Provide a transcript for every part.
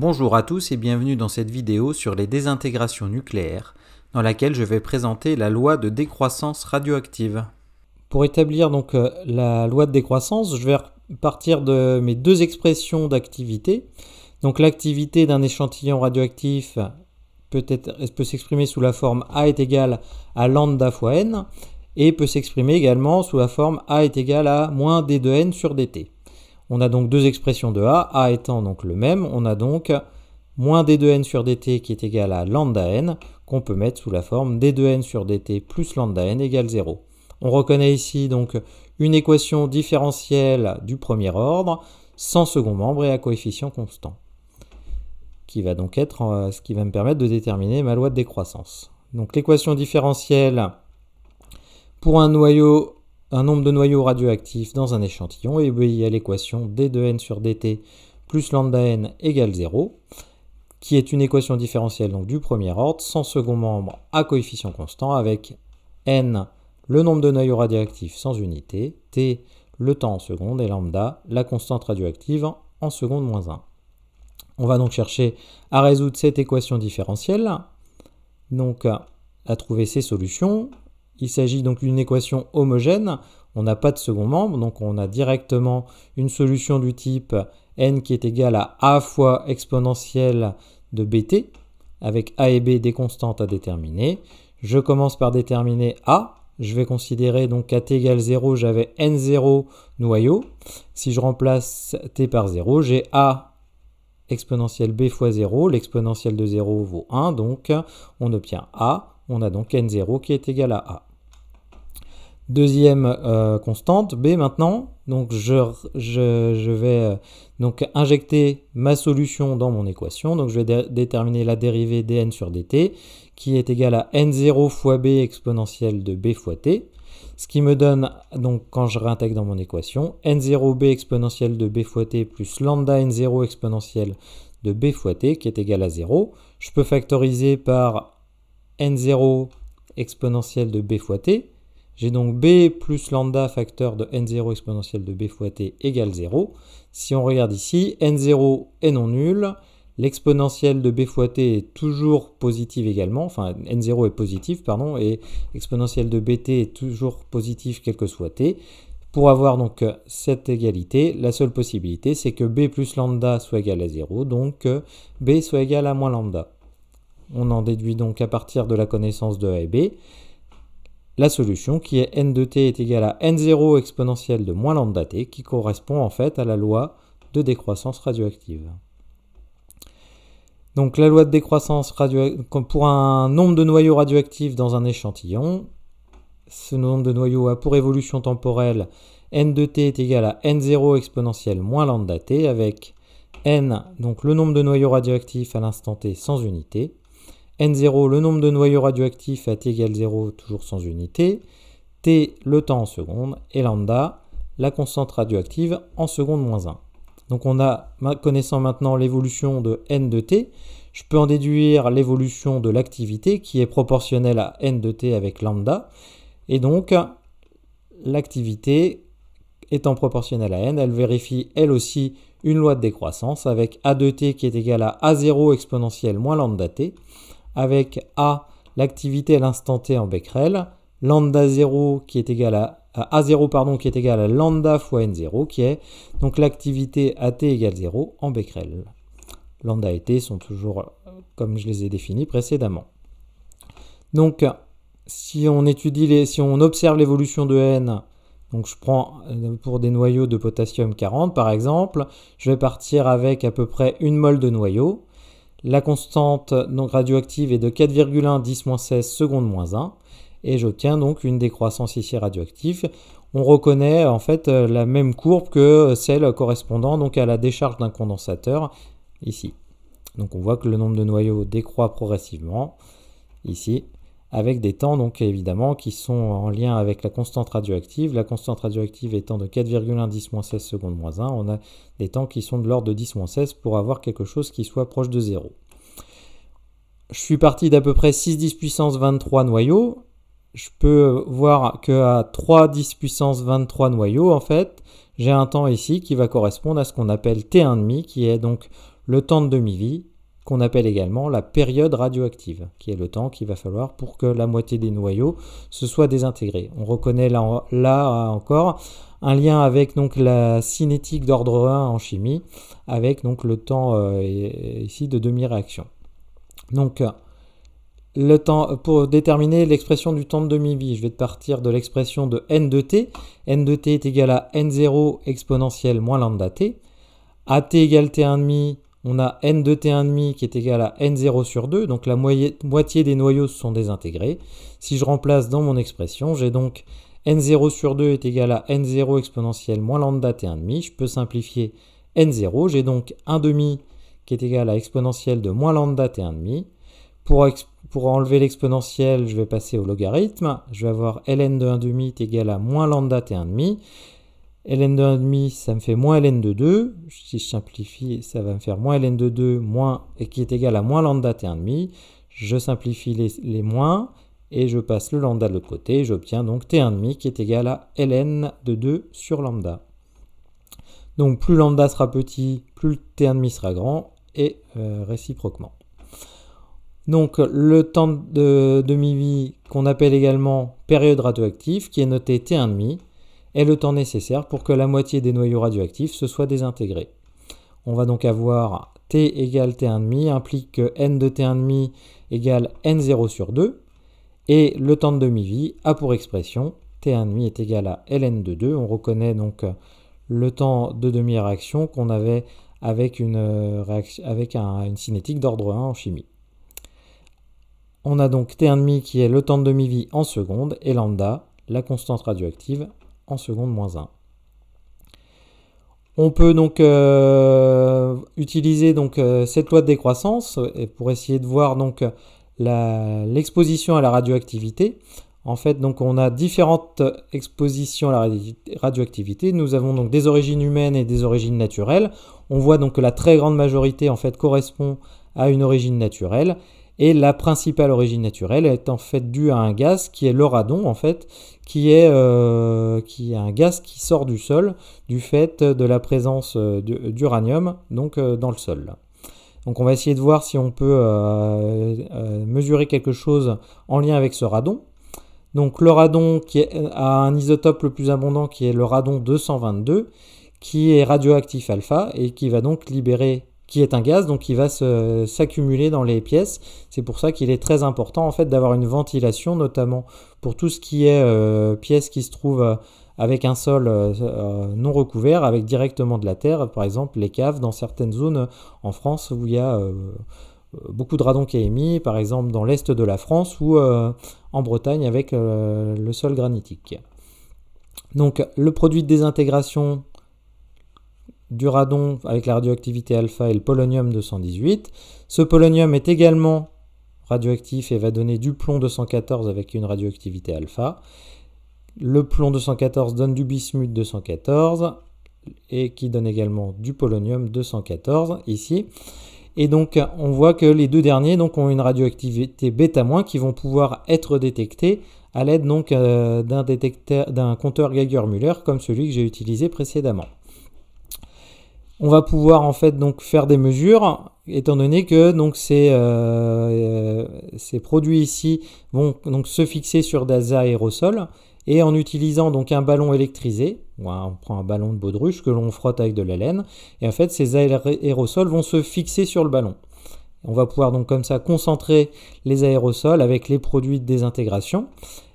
Bonjour à tous et bienvenue dans cette vidéo sur les désintégrations nucléaires, dans laquelle je vais présenter la loi de décroissance radioactive. Pour établir donc euh, la loi de décroissance, je vais partir de mes deux expressions d'activité. Donc l'activité d'un échantillon radioactif peut, peut s'exprimer sous la forme A est égal à lambda fois n et peut s'exprimer également sous la forme A est égal à moins d de n sur dt. On a donc deux expressions de A, A étant donc le même, on a donc moins D2n sur dt qui est égal à lambda n, qu'on peut mettre sous la forme D2n sur dt plus lambda n égale 0. On reconnaît ici donc une équation différentielle du premier ordre, sans second membre et à coefficient constant, qui va donc être euh, ce qui va me permettre de déterminer ma loi de décroissance. Donc l'équation différentielle pour un noyau un nombre de noyaux radioactifs dans un échantillon et obéir à l'équation d de n sur dt plus lambda n égale 0, qui est une équation différentielle donc du premier ordre sans second membre à coefficient constant avec n le nombre de noyaux radioactifs sans unité, t le temps en seconde et lambda la constante radioactive en seconde moins 1. On va donc chercher à résoudre cette équation différentielle, donc à trouver ses solutions. Il s'agit donc d'une équation homogène, on n'a pas de second membre, donc on a directement une solution du type n qui est égale à a fois exponentielle de bt, avec a et b des constantes à déterminer. Je commence par déterminer a, je vais considérer donc t égale 0, j'avais n0 noyau. Si je remplace t par 0, j'ai a exponentielle b fois 0, l'exponentielle de 0 vaut 1, donc on obtient a, on a donc n0 qui est égal à a. Deuxième euh, constante, B maintenant. Donc je, vais euh, donc injecter ma solution dans mon équation. Donc je vais déterminer la dérivée dn sur dt qui est égale à n0 fois b exponentielle de b fois t. Ce qui me donne, donc quand je réintègre dans mon équation, n0b exponentielle de b fois t plus lambda n0 exponentielle de b fois t qui est égal à 0. Je peux factoriser par n0 exponentielle de b fois t j'ai donc b plus lambda facteur de n0 exponentielle de b fois t égale 0. Si on regarde ici, n0 est non nul, l'exponentielle de b fois t est toujours positive également, enfin n0 est positif, pardon, et exponentielle de bt est toujours positive quel que soit t. Pour avoir donc cette égalité, la seule possibilité, c'est que b plus lambda soit égal à 0, donc b soit égal à moins lambda. On en déduit donc à partir de la connaissance de a et b la solution qui est n de t est égale à n0 exponentielle de moins lambda t qui correspond en fait à la loi de décroissance radioactive. Donc la loi de décroissance radioactive, pour un nombre de noyaux radioactifs dans un échantillon, ce nombre de noyaux a pour évolution temporelle n de t est égal à n0 exponentielle moins lambda t avec n, donc le nombre de noyaux radioactifs à l'instant t sans unité, N0, le nombre de noyaux radioactifs est égale 0, toujours sans unité. T, le temps en seconde, Et lambda, la constante radioactive en seconde moins 1. Donc on a, connaissant maintenant l'évolution de N de T, je peux en déduire l'évolution de l'activité qui est proportionnelle à N de T avec lambda. Et donc, l'activité étant proportionnelle à N, elle vérifie elle aussi une loi de décroissance avec A de T qui est égale à A0 exponentielle moins lambda T avec A, l'activité à l'instant t en becquerel, lambda 0 qui est égal à euh, A0 pardon, qui est égal à lambda fois N0 qui est donc l'activité à t égale 0 en becquerel. Lambda et t sont toujours euh, comme je les ai définis précédemment. Donc si on étudie les, si on observe l'évolution de n, donc je prends euh, pour des noyaux de potassium 40 par exemple, je vais partir avec à peu près une mole de noyau. La constante non radioactive est de 4,1 10-16 secondes moins 1 et j'obtiens donc une décroissance ici radioactive. On reconnaît en fait euh, la même courbe que celle correspondant donc à la décharge d'un condensateur ici. Donc on voit que le nombre de noyaux décroît progressivement ici avec des temps donc évidemment qui sont en lien avec la constante radioactive. La constante radioactive étant de 4,1 10 16 secondes moins 1, on a des temps qui sont de l'ordre de 10 16 pour avoir quelque chose qui soit proche de 0. Je suis parti d'à peu près 6 10 puissance 23 noyaux. Je peux voir qu'à 3 10 puissance 23 noyaux, en fait, j'ai un temps ici qui va correspondre à ce qu'on appelle T1,5, qui est donc le temps de demi-vie qu'on appelle également la période radioactive, qui est le temps qu'il va falloir pour que la moitié des noyaux se soit désintégrés. On reconnaît là, encore un lien avec donc la cinétique d'ordre 1 en chimie, avec donc le temps euh, ici de demi-réaction. Donc le temps, pour déterminer l'expression du temps de demi-vie, je vais partir de l'expression de n de t. n de t est égal à n0 exponentielle moins lambda t. at égale t1,5 on a n de t1,5 qui est égal à n0 sur 2, donc la moitié des noyaux sont désintégrés. Si je remplace dans mon expression, j'ai donc n0 sur 2 est égal à n0 exponentielle moins lambda t1,5. Je peux simplifier n0, j'ai donc demi qui est égal à exponentielle de moins lambda t1,5. Pour, pour enlever l'exponentielle, je vais passer au logarithme. Je vais avoir ln de demi est égal à moins lambda t1,5 ln de 1,5, ça me fait moins ln de 2. Si je simplifie, ça va me faire moins ln de 2 moins, et qui est égal à moins lambda t 1,5. Je simplifie les, moins et je passe le lambda de l'autre côté. J'obtiens donc t1,5 qui est égal à ln de 2 sur lambda. Donc plus lambda sera petit, plus t1,5 sera grand et euh, réciproquement. Donc le temps de demi-vie qu'on appelle également période radioactive qui est noté t1,5 est le temps nécessaire pour que la moitié des noyaux radioactifs se soient désintégrés. On va donc avoir T égale T1,5 implique que N de T1,5 égale N0 sur 2, et le temps de demi-vie a pour expression T1,5 est égal à Ln de 2. On reconnaît donc le temps de demi-réaction qu'on avait avec une, euh, avec une cinétique d'ordre 1 en chimie. On a donc T1,5 qui est le temps de demi-vie en secondes et lambda, la constante radioactive en seconde moins 1. On peut donc euh, utiliser donc, euh, cette loi de décroissance euh, pour essayer de voir donc l'exposition à la radioactivité. En fait, donc on a différentes expositions à la radioactivité. Nous avons donc des origines humaines et des origines naturelles. On voit donc que la très grande majorité en fait correspond à une origine naturelle et la principale origine naturelle est en fait due à un gaz qui est le radon, en fait, qui est, euh, qui est un gaz qui sort du sol du fait de la présence euh, d'uranium donc euh, dans le sol. Donc on va essayer de voir si on peut mesurer quelque chose en lien avec ce radon. Donc le radon qui a un isotope le plus abondant qui est le radon 222 qui est radioactif alpha et qui va donc libérer qui est un gaz, donc qui va s'accumuler dans les pièces. C'est pour ça qu'il est très important en fait d'avoir une ventilation, notamment pour tout ce qui est euh, pièces qui se trouvent euh, avec un sol euh, non recouvert, avec directement de la terre, par exemple les caves dans certaines zones en France où il y a beaucoup de radon qui est émis, par exemple dans l'est de la France ou en Bretagne avec le sol granitique. Donc le produit de désintégration du radon avec la radioactivité alpha et le polonium-218. Ce polonium est également radioactif et va donner du plomb-214 avec une radioactivité alpha. Le plomb-214 donne du bismuth-214 et qui donne également du polonium-214 ici. Et donc on voit que les deux derniers donc, ont une radioactivité bêta- qui vont pouvoir être détectés à l'aide donc euh, d'un, détecteur, d'un compteur Geiger-Müller comme celui que j'ai utilisé précédemment on va pouvoir en fait donc faire des mesures étant donné que donc euh, euh, ces, produits ici vont donc se fixer sur des aérosols et en utilisant donc un ballon électrisé, on prend un ballon de baudruche que l'on frotte avec de la laine et en fait ces aérosols vont se fixer sur le ballon. On va pouvoir donc comme ça concentrer les aérosols avec les produits de désintégration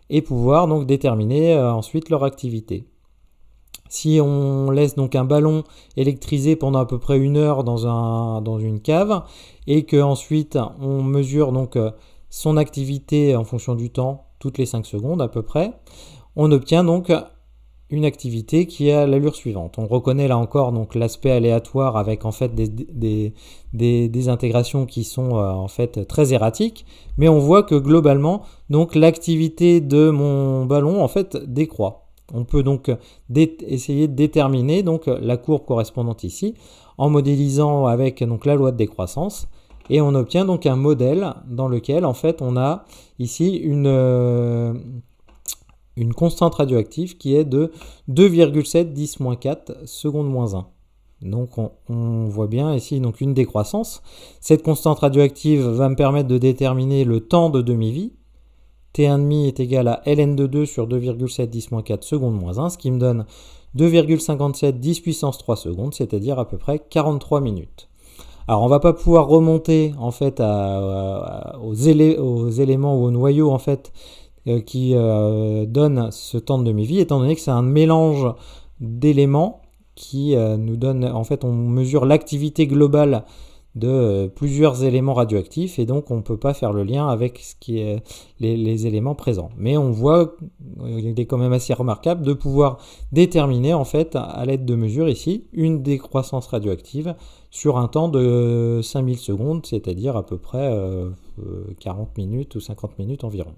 et pouvoir donc déterminer euh, ensuite leur activité. Si on laisse donc un ballon électrisé pendant à peu près une heure dans, une cave et qu'ensuite on mesure donc euh, son activité en fonction du temps toutes les 5 secondes à peu près, on obtient donc une activité qui a l'allure suivante. On reconnaît là encore donc l'aspect aléatoire avec en fait des, intégrations qui sont euh, en fait très erratiques, mais on voit que globalement donc l'activité de mon ballon en fait décroît. On peut donc essayer de déterminer donc la courbe correspondante ici en modélisant avec donc la loi de décroissance et on obtient donc un modèle dans lequel en fait on a ici une, euh, une constante radioactive qui est de 2,7 10 4 secondes moins 1. Donc on, on, voit bien ici donc une décroissance. Cette constante radioactive va me permettre de déterminer le temps de demi-vie T1,5 est égal à ln de 2 sur 2,7 10 4 secondes moins 1, ce qui me donne 2,57 10 puissance 3 secondes, c'est-à-dire à peu près 43 minutes. Alors on ne va pas pouvoir remonter en fait aux, éléments ou aux noyaux en fait euh, qui euh, donnent ce temps de demi-vie, étant donné que c'est un mélange d'éléments qui euh, nous donne en fait on mesure l'activité globale de euh, plusieurs éléments radioactifs et donc on ne peut pas faire le lien avec ce qui est les, éléments présents. Mais on voit, euh, il est quand même assez remarquable de pouvoir déterminer en fait à l'aide de mesures ici une décroissance radioactive sur un temps de 5000 secondes, c'est-à-dire à peu près 40 euh, minutes ou 50 minutes environ.